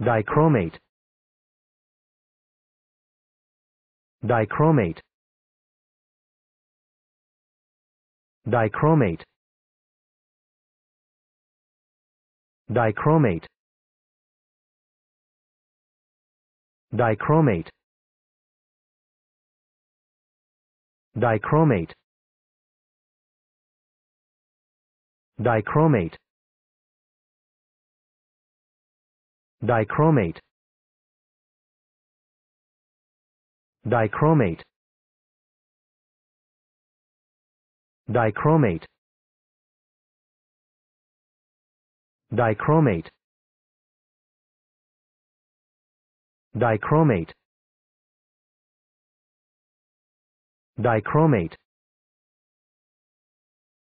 dichromate dichromate dichromate dichromate dichromate dichromate dichromate dichromate dichromate dichromate dichromate dichromate dichromate